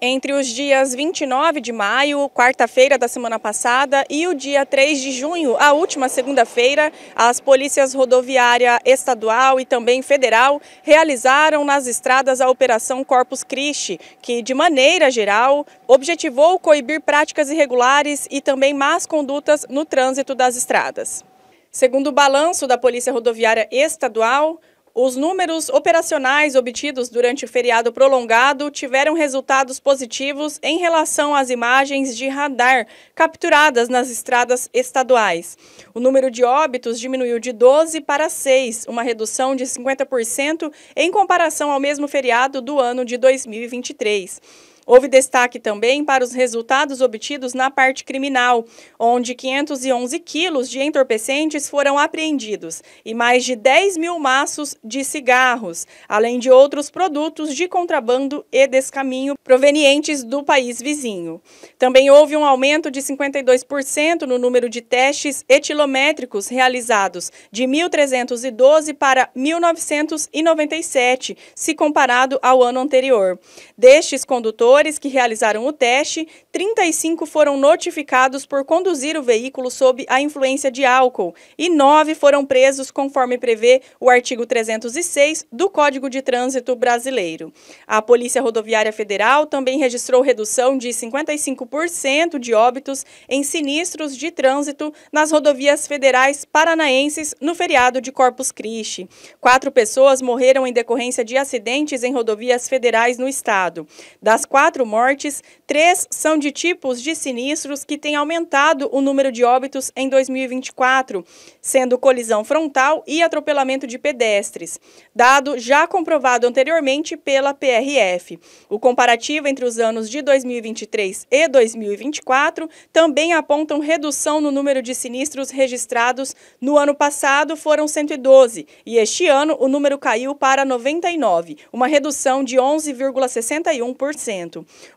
Entre os dias 29 de maio, quarta-feira da semana passada, e o dia 3 de junho, a última segunda-feira, as polícias rodoviária estadual e também federal realizaram nas estradas a Operação Corpus Christi, que, de maneira geral, objetivou coibir práticas irregulares e também más condutas no trânsito das estradas. Segundo o balanço da Polícia Rodoviária Estadual, os números operacionais obtidos durante o feriado prolongado tiveram resultados positivos em relação às imagens de radar capturadas nas estradas estaduais. O número de óbitos diminuiu de 12 para 6, uma redução de 50% em comparação ao mesmo feriado do ano de 2023. Houve destaque também para os resultados obtidos na parte criminal, onde 511 quilos de entorpecentes foram apreendidos e mais de 10 mil maços de cigarros, além de outros produtos de contrabando e descaminho provenientes do país vizinho. Também houve um aumento de 52% no número de testes etilométricos realizados, de 1.312 para 1.997, se comparado ao ano anterior. Destes condutores, condutores que realizaram o teste, 35 foram notificados por conduzir o veículo sob a influência de álcool e 9 foram presos conforme prevê o artigo 306 do Código de Trânsito Brasileiro. A Polícia Rodoviária Federal também registrou redução de 55% de óbitos em sinistros de trânsito nas rodovias federais paranaenses no feriado de Corpus Christi. Quatro pessoas morreram em decorrência de acidentes em rodovias federais no estado. Das quatro quatro mortes, três são de tipos de sinistros que têm aumentado o número de óbitos em 2024, sendo colisão frontal e atropelamento de pedestres, dado já comprovado anteriormente pela PRF. O comparativo entre os anos de 2023 e 2024 também apontam redução no número de sinistros registrados no ano passado, foram 112, e este ano o número caiu para 99, uma redução de 11,61%.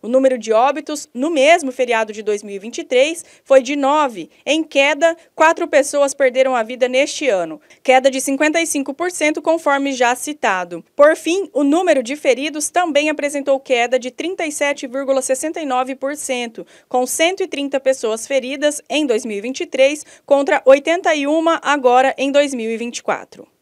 O número de óbitos no mesmo feriado de 2023 foi de 9. Em queda, quatro pessoas perderam a vida neste ano, queda de 55% conforme já citado. Por fim, o número de feridos também apresentou queda de 37,69%, com 130 pessoas feridas em 2023 contra 81 agora em 2024.